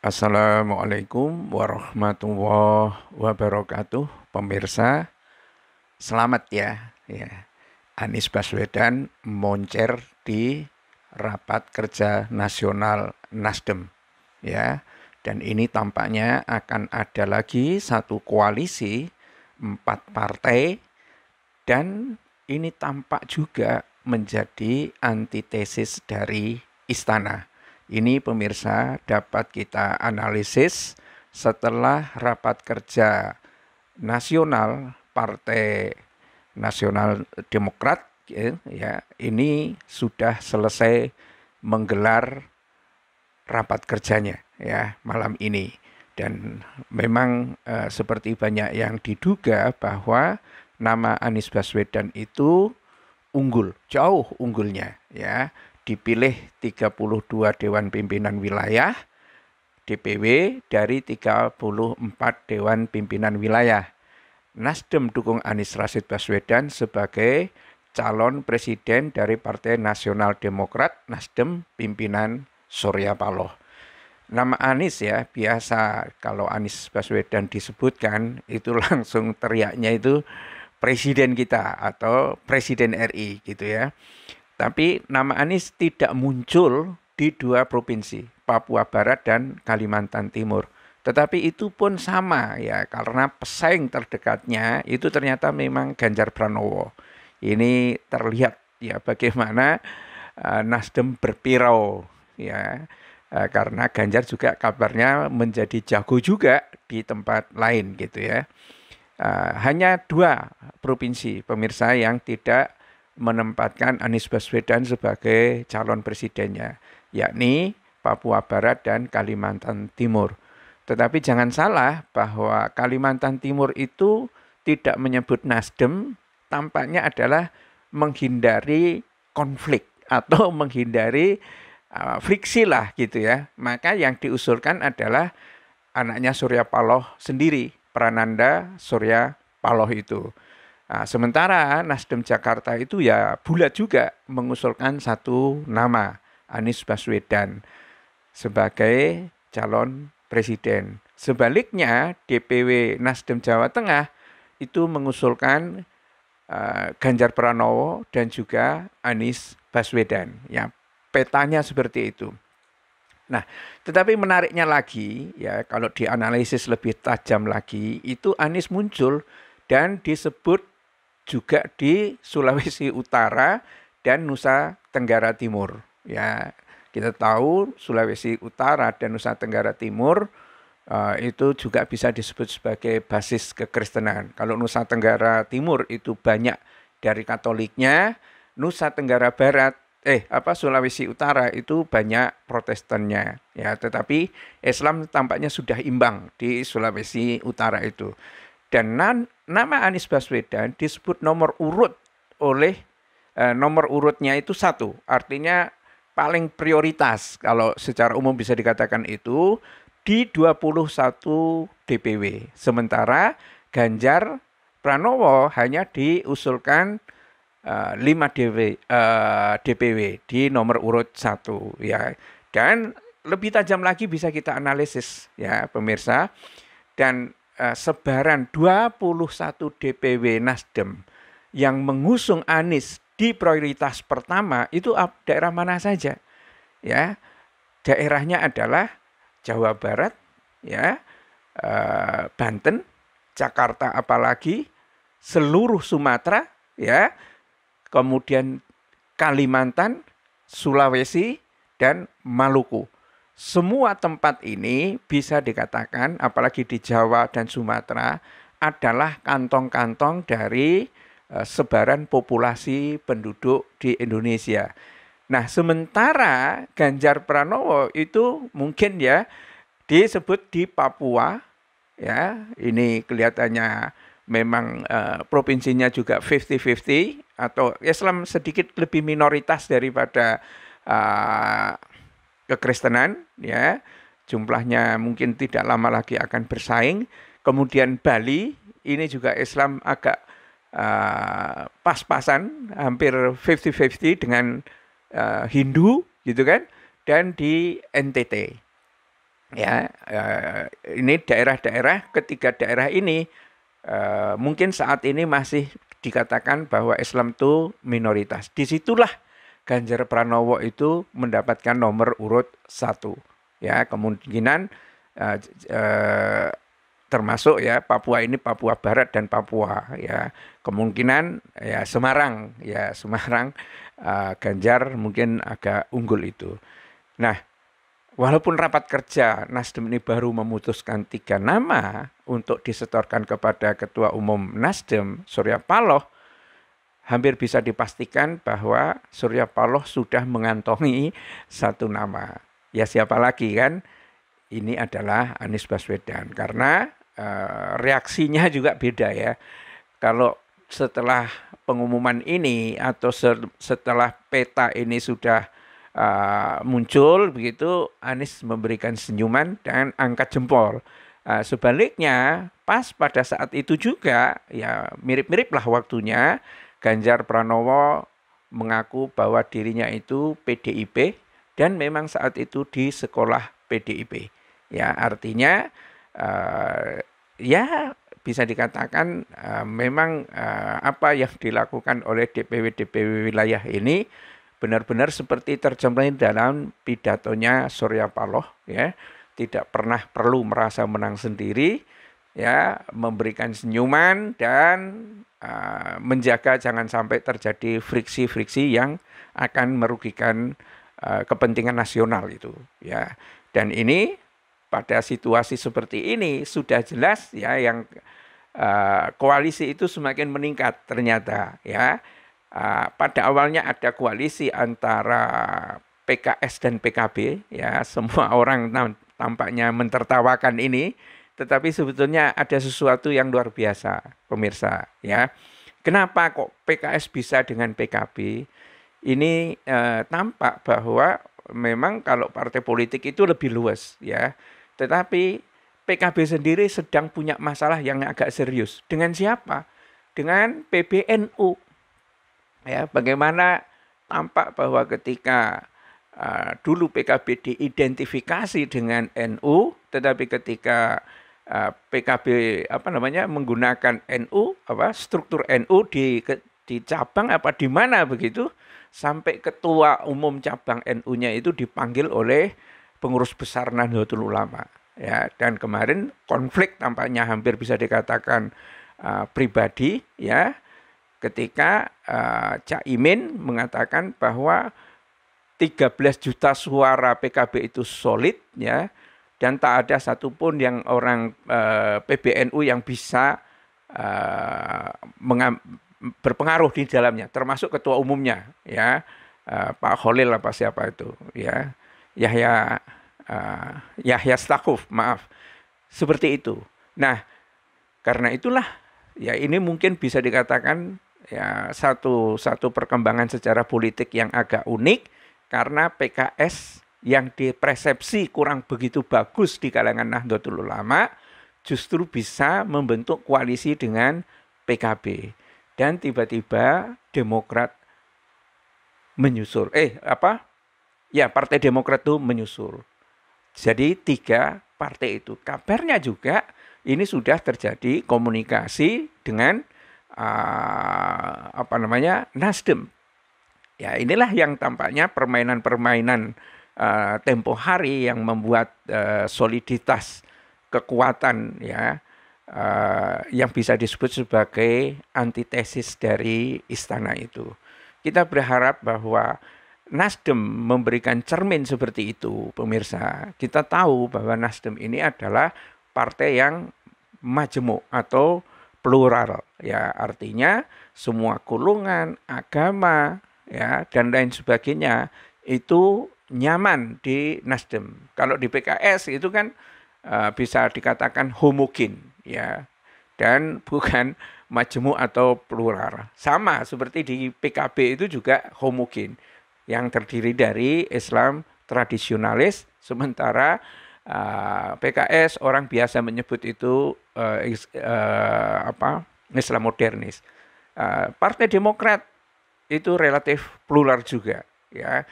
Assalamualaikum warahmatullahi wabarakatuh, pemirsa. Selamat ya, ya. Anies Baswedan moncer di rapat kerja nasional Nasdem, ya. Dan ini tampaknya akan ada lagi satu koalisi empat partai dan ini tampak juga menjadi antitesis dari istana ini pemirsa dapat kita analisis setelah rapat kerja nasional Partai Nasional Demokrat ya, ya ini sudah selesai menggelar rapat kerjanya ya malam ini dan memang e, seperti banyak yang diduga bahwa nama Anies Baswedan itu unggul jauh unggulnya ya dipilih 32 dewan pimpinan wilayah DPW dari 34 dewan pimpinan wilayah. Nasdem dukung Anies Rashid Baswedan sebagai calon presiden dari Partai Nasional Demokrat Nasdem pimpinan Surya Paloh. Nama Anies ya biasa kalau Anies Baswedan disebutkan itu langsung teriaknya itu presiden kita atau presiden RI gitu ya. Tapi nama Anies tidak muncul di dua provinsi, Papua Barat dan Kalimantan Timur. Tetapi itu pun sama ya karena pesaing terdekatnya itu ternyata memang Ganjar Pranowo. Ini terlihat ya bagaimana uh, Nasdem berpirau ya uh, karena Ganjar juga kabarnya menjadi jago juga di tempat lain gitu ya. Uh, hanya dua provinsi pemirsa yang tidak menempatkan Anies Baswedan sebagai calon presidennya, yakni Papua Barat dan Kalimantan Timur. Tetapi jangan salah bahwa Kalimantan Timur itu tidak menyebut Nasdem, tampaknya adalah menghindari konflik atau menghindari uh, friksi lah gitu ya. Maka yang diusulkan adalah anaknya Surya Paloh sendiri, Prananda Surya Paloh itu. Nah, sementara Nasdem Jakarta itu ya bulat juga mengusulkan satu nama Anies Baswedan sebagai calon presiden. Sebaliknya DPW Nasdem Jawa Tengah itu mengusulkan uh, Ganjar Pranowo dan juga Anies Baswedan. Ya, petanya seperti itu. Nah, tetapi menariknya lagi ya kalau dianalisis lebih tajam lagi itu Anies muncul dan disebut juga di Sulawesi Utara dan Nusa Tenggara Timur. Ya, kita tahu Sulawesi Utara dan Nusa Tenggara Timur uh, itu juga bisa disebut sebagai basis kekristenan. Kalau Nusa Tenggara Timur itu banyak dari Katoliknya, Nusa Tenggara Barat eh apa Sulawesi Utara itu banyak Protestannya ya tetapi Islam tampaknya sudah imbang di Sulawesi Utara itu dan nama Anies Baswedan disebut nomor urut oleh eh, nomor urutnya itu satu. Artinya paling prioritas kalau secara umum bisa dikatakan itu di 21 DPW. Sementara Ganjar Pranowo hanya diusulkan uh, eh, 5 DW, uh, eh, DPW di nomor urut satu ya. Dan lebih tajam lagi bisa kita analisis ya pemirsa. Dan uh, sebaran 21 DPW Nasdem yang mengusung Anies di prioritas pertama itu daerah mana saja? Ya. Daerahnya adalah Jawa Barat, ya. Uh, Banten, Jakarta apalagi, seluruh Sumatera, ya. Kemudian Kalimantan, Sulawesi dan Maluku. Semua tempat ini bisa dikatakan, apalagi di Jawa dan Sumatera, adalah kantong-kantong dari eh, sebaran populasi penduduk di Indonesia. Nah, sementara Ganjar Pranowo itu mungkin ya disebut di Papua ya. Ini kelihatannya memang uh, provinsinya juga 50-50 atau Islam ya sedikit lebih minoritas daripada uh, kekristenan ya jumlahnya mungkin tidak lama lagi akan bersaing kemudian Bali ini juga Islam agak uh, pas-pasan hampir 50-50 dengan uh, Hindu gitu kan dan di NTT ya uh, ini daerah-daerah ketiga daerah ini uh, mungkin saat ini masih dikatakan bahwa Islam itu minoritas disitulah Ganjar Pranowo itu mendapatkan nomor urut satu. Ya, kemungkinan uh, uh, termasuk ya Papua ini Papua Barat dan Papua ya kemungkinan ya Semarang ya Semarang uh, Ganjar mungkin agak unggul itu. Nah, walaupun rapat kerja Nasdem ini baru memutuskan tiga nama untuk disetorkan kepada Ketua Umum Nasdem Surya Paloh, hampir bisa dipastikan bahwa Surya Paloh sudah mengantongi satu nama. Ya siapa lagi kan? Ini adalah Anies Baswedan karena uh, reaksinya juga beda ya. Kalau setelah pengumuman ini atau setelah peta ini sudah uh, muncul begitu Anies memberikan senyuman dan angkat jempol. Uh, sebaliknya pas pada saat itu juga ya mirip-mirip lah waktunya Ganjar Pranowo mengaku bahwa dirinya itu PDIP dan memang saat itu di sekolah PDIP. Ya, artinya uh, ya bisa dikatakan uh, memang uh, apa yang dilakukan oleh DPW-DPW wilayah ini benar-benar seperti tercermin dalam pidatonya Surya Paloh ya tidak pernah perlu merasa menang sendiri ya memberikan senyuman dan uh, menjaga jangan sampai terjadi friksi-friksi yang akan merugikan uh, kepentingan nasional itu ya dan ini pada situasi seperti ini sudah jelas ya yang uh, koalisi itu semakin meningkat ternyata ya uh, pada awalnya ada koalisi antara PKS dan PKB ya semua orang tampaknya mentertawakan ini tetapi sebetulnya ada sesuatu yang luar biasa, pemirsa. Ya, kenapa kok PKS bisa dengan PKB? Ini e, tampak bahwa memang kalau partai politik itu lebih luas, ya. Tetapi PKB sendiri sedang punya masalah yang agak serius. Dengan siapa? Dengan PBNU. Ya, bagaimana tampak bahwa ketika uh, dulu PKB diidentifikasi dengan NU, tetapi ketika Eh, PKB apa namanya menggunakan NU apa struktur NU di di cabang apa di mana begitu sampai ketua umum cabang NU-nya itu dipanggil oleh pengurus besar Nahdlatul Ulama ya dan kemarin konflik tampaknya hampir bisa dikatakan uh, pribadi ya ketika uh, Cak Imin mengatakan bahwa 13 juta suara PKB itu solid ya dan tak ada satupun yang orang eh, PBNU yang bisa eh, berpengaruh di dalamnya, termasuk ketua umumnya, ya eh, Pak Holil apa siapa itu, ya Yahya eh, Yahya Stakuf, maaf, seperti itu. Nah, karena itulah ya ini mungkin bisa dikatakan ya satu satu perkembangan secara politik yang agak unik karena PKS yang dipersepsi kurang begitu bagus di kalangan Nahdlatul Ulama justru bisa membentuk koalisi dengan PKB dan tiba-tiba Demokrat menyusul eh apa ya Partai Demokrat itu menyusul jadi tiga partai itu kabarnya juga ini sudah terjadi komunikasi dengan uh, apa namanya Nasdem ya inilah yang tampaknya permainan-permainan Eh, tempo hari yang membuat uh, soliditas kekuatan ya uh, yang bisa disebut sebagai antitesis dari istana itu. Kita berharap bahwa Nasdem memberikan cermin seperti itu, pemirsa. Kita tahu bahwa Nasdem ini adalah partai yang majemuk atau plural, ya artinya semua golongan, agama, ya dan lain sebagainya itu nyaman di Nasdem. Kalau di PKS itu kan eh, bisa dikatakan homogen ya dan bukan majemuk atau plural. Sama seperti di PKB itu juga homogen yang terdiri dari Islam tradisionalis sementara uh, eh, PKS orang biasa menyebut itu uh, uh, apa Islam modernis. Uh, Partai Demokrat itu relatif plural juga ya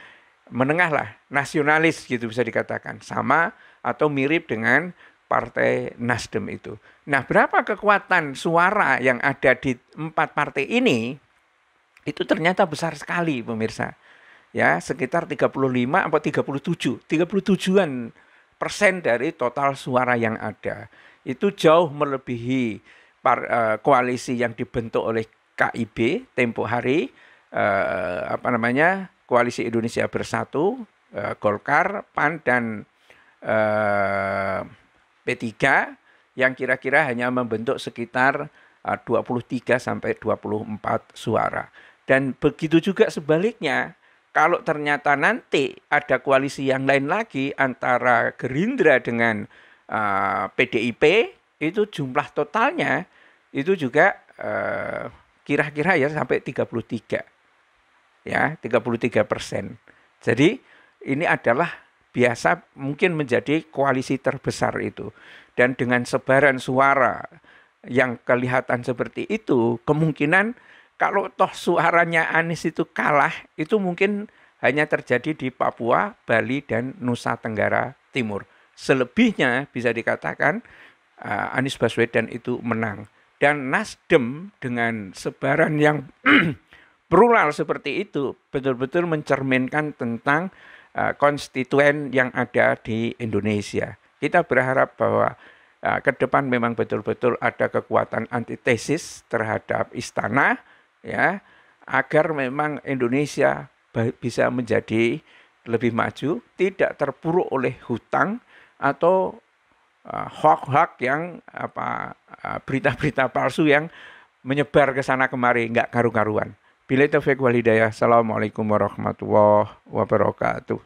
menengah lah, nasionalis gitu bisa dikatakan. Sama atau mirip dengan partai Nasdem itu. Nah berapa kekuatan suara yang ada di empat partai ini itu ternyata besar sekali pemirsa. Ya sekitar 35 atau 37, 37-an persen dari total suara yang ada. Itu jauh melebihi par, uh, koalisi yang dibentuk oleh KIB tempo hari uh, apa namanya Koalisi Indonesia Bersatu, eh, Golkar, PAN dan eh, P3 yang kira-kira hanya membentuk sekitar eh, 23 sampai 24 suara. Dan begitu juga sebaliknya, kalau ternyata nanti ada koalisi yang lain lagi antara Gerindra dengan uh, eh, PDIP, itu jumlah totalnya itu juga eh, kira-kira uh, kira -kira ya sampai 33 ya 33 persen. Jadi ini adalah biasa mungkin menjadi koalisi terbesar itu dan dengan sebaran suara yang kelihatan seperti itu kemungkinan kalau toh suaranya Anies itu kalah itu mungkin hanya terjadi di Papua, Bali dan Nusa Tenggara Timur. Selebihnya bisa dikatakan uh, Anies Baswedan itu menang dan Nasdem dengan sebaran yang plural seperti itu betul-betul mencerminkan tentang uh, konstituen yang ada di Indonesia. Kita berharap bahwa uh, ke depan memang betul-betul ada kekuatan antitesis terhadap istana ya agar memang Indonesia bisa menjadi lebih maju, tidak terpuruk oleh hutang atau uh, eh, hoax yang apa berita-berita palsu yang menyebar ke sana kemari nggak karu-karuan. Bila taufiq wal hidayah. Assalamualaikum warahmatullahi wabarakatuh.